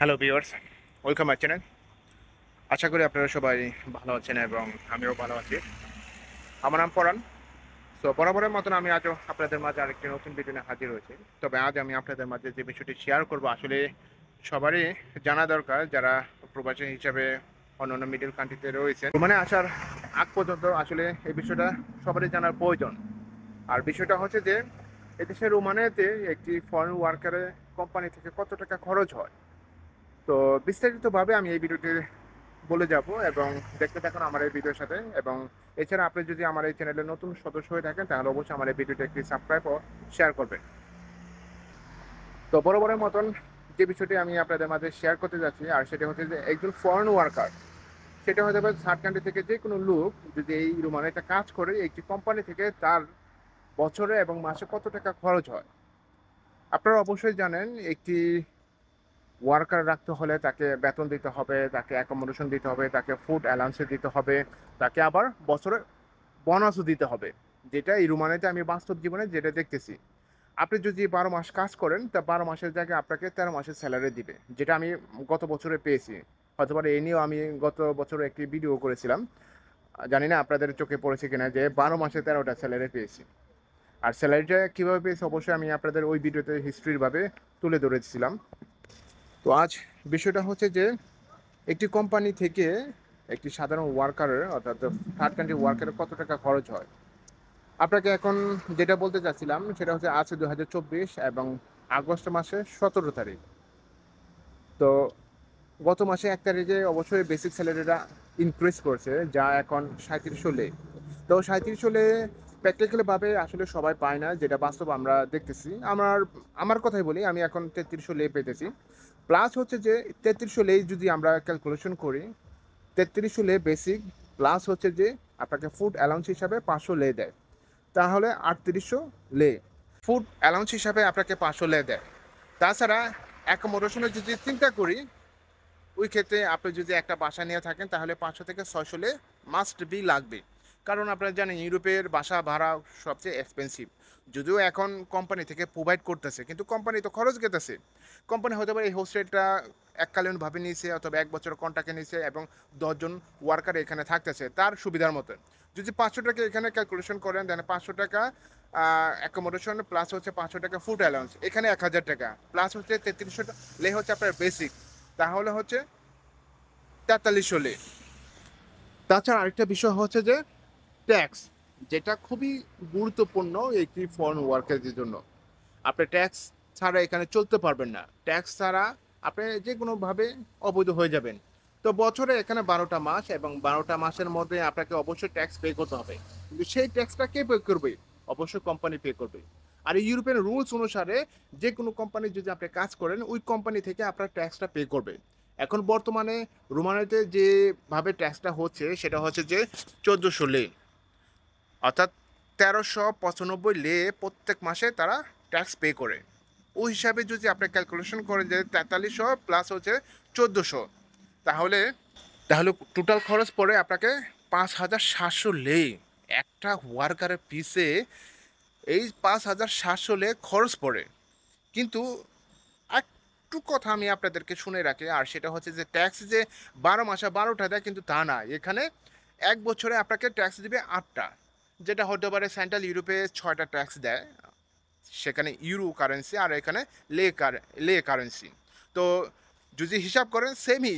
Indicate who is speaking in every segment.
Speaker 1: hello viewers welcome I channel আশা করি আপনারা সবাই ভালো আছেন এবং আমিও ভালো আছি আমার নাম পরাণ তো বরাবরের মতন আমি আজও আপনাদের মাঝে আরেকটি নতুন ভিডিও হাজির হয়েছি তবে আজ আমি আপনাদের মাঝে যে বিষয়টি শেয়ার করবো আসলে সবারই জানা দরকার যারা প্রবাসী হিসাবে অন্য অন্য মিডিল কান্ট্রিতে রয়েছেন মানে আসার আগ পর্যন্ত আসলে এই বিষয়টা সবারই জানার প্রয়োজন আর বিষয়টা হচ্ছে যে এদেশের রোমানিয়াতে একটি ফরেন ওয়ার্কারের কোম্পানি থেকে কত টাকা খরচ হয় তো বিস্তারিতভাবে আমি এই ভিডিওটি বলে যাব এবং দেখতে থাকুন আমার এই ভিডিওর সাথে এবং এছাড়া আপনি যদি আমার এই চ্যানেলে নতুন সদস্য হয়ে থাকেন তাহলে অবশ্যই আমার এই ভিডিওটি একটি সাবস্ক্রাইব ও শেয়ার করবেন তো বরাবরের মতন যে বিষয়টি আমি আপনাদের মাঝে শেয়ার করতে যাচ্ছি আর সেটা হচ্ছে যে একজন ফরেন ওয়ার্কার সেটা হতে পারে থার্ড কান্ট্রি থেকে যে কোনো লোক যদি এই রুমানে একটা কাজ করে একটি কোম্পানি থেকে তার বছরে এবং মাসে কত টাকা খরচ হয় আপনারা অবশ্যই জানেন একটি ওয়ার্কার রাখতে হলে তাকে বেতন দিতে হবে তাকে অ্যাকোমোডেশন দিতে হবে তাকে ফুড অ্যালাউন্স দিতে হবে তাকে আবার বছরের বোনাসও দিতে হবে যেটা এই রুমানিতে আমি বাস্তব জীবনে যেটা দেখতেছি আপনি যদি বারো মাস কাজ করেন তা বারো মাসের জায়গায় আপনাকে তেরো মাসের স্যালারি দিবে যেটা আমি গত বছরে পেয়েছি হয়তো পারে এ নিয়েও আমি গত বছরে একটি ভিডিও করেছিলাম জানি না আপনাদের চোখে পড়েছে কিনা যে বারো মাসে তেরোটা স্যালারি পেয়েছি আর স্যালারিটা কীভাবে পেয়েছি অবশ্যই আমি আপনাদের ওই ভিডিওতে হিস্ট্রিরভাবে তুলে ধরেছিলাম তো আজ বিষয়টা হচ্ছে যে একটি কোম্পানি থেকে একটি সাধারণ ওয়ার্কার অর্থাৎ থার্ড কান্ট্রি ওয়ার্কারের কত টাকা খরচ হয় আপনাকে এখন যেটা বলতে চাচ্ছিলাম সেটা হচ্ছে আছে দু এবং আগস্ট মাসে সতেরো তারিখ তো গত মাসে এক তারিখে অবশ্যই বেসিক স্যালারিটা ইনক্রিজ করছে যা এখন সাঁত্রিশশো লে তো সাঁত্রিশশো লে প্র্যাকটিক্যালভাবে আসলে সবাই পায় না যেটা বাস্তব আমরা দেখতেছি আমার আমার কথাই বলি আমি এখন তেত্রিশশো লে পেতেছি প্লাস হচ্ছে যে তেত্রিশশো লে যদি আমরা ক্যালকুলেশন করি তেত্রিশ লে বেসিক প্লাস হচ্ছে যে আপনাকে ফুড অ্যালাউন্স হিসাবে পাঁচশো লে দেয় তাহলে আটত্রিশশো লে ফুড অ্যালাউন্স হিসাবে আপনাকে পাঁচশো লে দেয় তাছাড়া অ্যাকোমোডেশনের যদি চিন্তা করি ওই ক্ষেত্রে আপনি যদি একটা বাসা নিয়ে থাকেন তাহলে পাঁচশো থেকে ছয়শো লে মাস্ট বি লাগবে কারণ আপনারা জানেন ইউরোপের বাসা ভাড়া সবচেয়ে এক্সপেন্সিভ যদিও এখন কোম্পানি থেকে প্রোভাইড করতেছে কিন্তু কোম্পানি তো খরচ গেতেছে কোম্পানি হতে পারে এই হোস্টেলটা এককালীনভাবে নিয়েছে অথবা এক বছর কন্ট্রাক্টে নিয়েছে এবং দশজন ওয়ার্কার এখানে থাকতেছে তার সুবিধার মতো যদি পাঁচশো টাকা এখানে ক্যালকুলেশন করেন দেন পাঁচশো টাকা অ্যাকোমোডেশন প্লাস হচ্ছে পাঁচশো টাকা ফুড অ্যালাউন্স এখানে এক হাজার টাকা প্লাস হচ্ছে তেত্রিশশো লে হচ্ছে আপনার বেসিক তাহলে হচ্ছে তেতাল্লিশশো লে তাছাড়া আরেকটা বিষয় হচ্ছে যে ট্যাক্স যেটা খুবই গুরুত্বপূর্ণ একটি ফরেন ওয়ার্কারদের জন্য আপনি ট্যাক্স ছাড়া এখানে চলতে পারবেন না ট্যাক্স ছাড়া আপনি যে কোনোভাবে অবৈধ হয়ে যাবেন তো বছরে এখানে বারোটা মাস এবং বারোটা মাসের মধ্যে আপনাকে অবশ্যই ট্যাক্স পে করতে হবে কিন্তু সেই ট্যাক্সটা কে পে করবে অবশ্যই কোম্পানি পে করবে আর ইউরোপিয়ান রুলস অনুসারে যে কোনো কোম্পানি যদি আপনি কাজ করেন ওই কোম্পানি থেকে আপনার ট্যাক্সটা পে করবে এখন বর্তমানে রোমানিতে যেভাবে ট্যাক্সটা হচ্ছে সেটা হচ্ছে যে চোদ্দোশো লে অর্থাৎ তেরোশো পঁচানব্বই লে প্রত্যেক মাসে তারা ট্যাক্স পে করে ওই হিসাবে যদি আপনি ক্যালকুলেশন করেন যে তেতাল্লিশশো প্লাস হচ্ছে চোদ্দোশো তাহলে তাহলে টোটাল খরচ পড়ে আপনাকে পাঁচ হাজার সাতশো লে একটা ওয়ার্কারের পিসে এই পাঁচ হাজার সাতশো লে খরচ পড়ে কিন্তু একটু কথা আমি আপনাদেরকে শুনে রাখি আর সেটা হচ্ছে যে ট্যাক্স যে বারো মাসে বারোটা দেয় কিন্তু তা না এখানে এক বছরে আপনাকে ট্যাক্স দিবে আটটা যেটা হতে পারে সেন্ট্রাল ইউরোপে ছয়টা ট্যাক্স দেয় সেখানে ইউরো কারেন্সি আর এখানে লে কার লে কারেন্সি তো যদি হিসাব করেন সেমই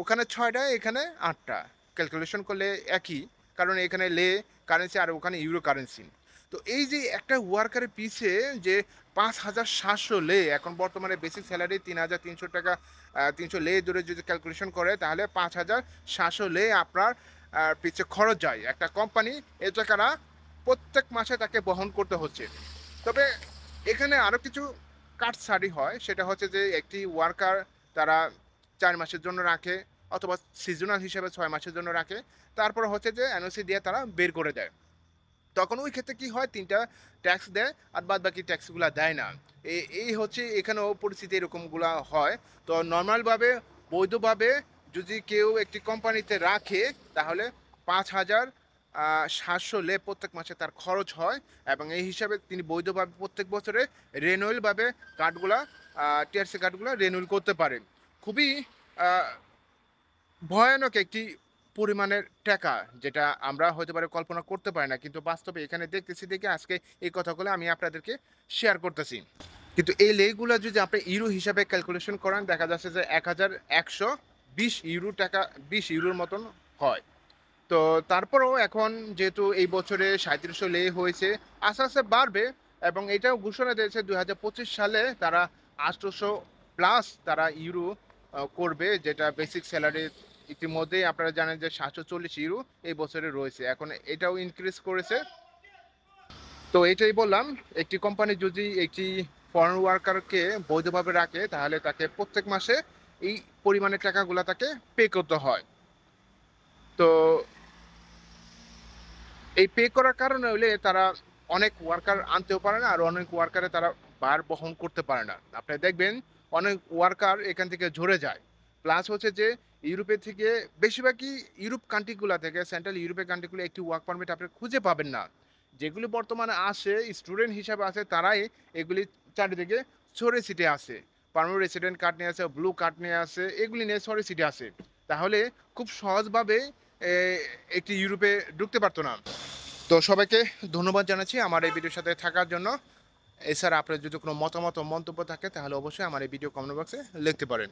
Speaker 1: ওখানে ছয়টা এখানে আটটা ক্যালকুলেশন করলে একই কারণ এখানে লে কারেন্সি আর ওখানে ইউরো কারেন্সি তো এই যে একটা ওয়ার্কারের পিছিয়ে যে পাঁচ হাজার সাতশো লে এখন বর্তমানে বেসিক স্যালারি তিন হাজার তিনশো টাকা তিনশো লে ধরে যদি ক্যালকুলেশন করে তাহলে পাঁচ হাজার সাতশো লে আপনার পিছে খরচ যায় একটা কোম্পানি এ টাকাটা প্রত্যেক মাসে তাকে বহন করতে হচ্ছে তবে এখানে আরও কিছু কাটছাড়ি হয় সেটা হচ্ছে যে একটি ওয়ার্কার তারা চার মাসের জন্য রাখে অথবা সিজনাল হিসেবে ছয় মাসের জন্য রাখে তারপর হচ্ছে যে এনওসি দিয়ে তারা বের করে দেয় তখন ওই ক্ষেত্রে কি হয় তিনটা ট্যাক্স দেয় আর বাদ বাকি ট্যাক্সগুলো দেয় না এই হচ্ছে এখানেও পরিস্থিতি এরকমগুলো হয় তো নর্মালভাবে বৈধভাবে যদি কেউ একটি কোম্পানিতে রাখে তাহলে পাঁচ হাজার সাতশো লে প্রত্যেক মাসে তার খরচ হয় এবং এই হিসাবে তিনি বৈধভাবে প্রত্যেক বছরে রেনুয়েলভাবে কার্ডগুলা টিআরসি কার্ডগুলো রেনুয়েল করতে পারেন খুবই ভয়ানক একটি পরিমাণের টাকা যেটা আমরা হয়তো পারে কল্পনা করতে পারি না কিন্তু বাস্তবে এখানে দেখতেছি দেখে আজকে এই কথাগুলো আমি আপনাদেরকে শেয়ার করতেছি কিন্তু এই লেগুলো যদি আপনি ইউরো হিসাবে ক্যালকুলেশন করেন দেখা যাচ্ছে যে এক হাজার একশো বিশ ইউরো টাকা বিশ ইউরোর মতন হয় তো তারপরেও এখন যেহেতু এই বছরে সাঁত্রিশশো লে হয়েছে আস্তে আস্তে বাড়বে এবং এটাও ঘোষণা দিয়েছে দুই সালে তারা আঠারোশো প্লাস তারা ইউরো করবে যেটা বেসিক স্যালারি ইতিমধ্যেই আপনারা জানেন যে সাতশো চল্লিশ ইউরো এই বছরে রয়েছে এখন এটাও ইনক্রিজ করেছে তো এটাই বললাম একটি কোম্পানি যদি একটি ফরেন ওয়ার্কারকে বৈধভাবে রাখে তাহলে তাকে প্রত্যেক মাসে এই পরিমাণের টাকাগুলো তাকে পে করতে হয় তো এই পে করার কারণে হলে তারা অনেক ওয়ার্কার আনতেও পারে না আর অনেক ওয়ার্কারে তারা বার বহন করতে পারে না আপনি দেখবেন অনেক ওয়ার্কার এখান থেকে ঝরে যায় প্লাস হচ্ছে যে ইউরোপে থেকে বেশিরভাগই ইউরোপ কান্ট্রিগুলো থেকে সেন্ট্রাল ইউরোপের কান্ট্রিগুলো একটি ওয়ার্ক পারমিট আপনি খুঁজে পাবেন না যেগুলি বর্তমানে আসে স্টুডেন্ট হিসাবে আসে তারাই এগুলি চারিদিকে ছড়ে ছিটে আসে পারমানেন্ট রেসিডেন্ট কার্ড নিয়ে আছে ব্লু কার্ড নিয়ে আছে এগুলি নিয়ে সরি সিটি আছে তাহলে খুব সহজভাবে একটি ইউরোপে ঢুকতে পারতো না তো সবাইকে ধন্যবাদ জানাচ্ছি আমার এই ভিডিওর সাথে থাকার জন্য এছাড়া আপনার যদি কোনো মতামত মন্তব্য থাকে তাহলে অবশ্যই আমার এই ভিডিও কমেন্ট বক্সে লিখতে পারেন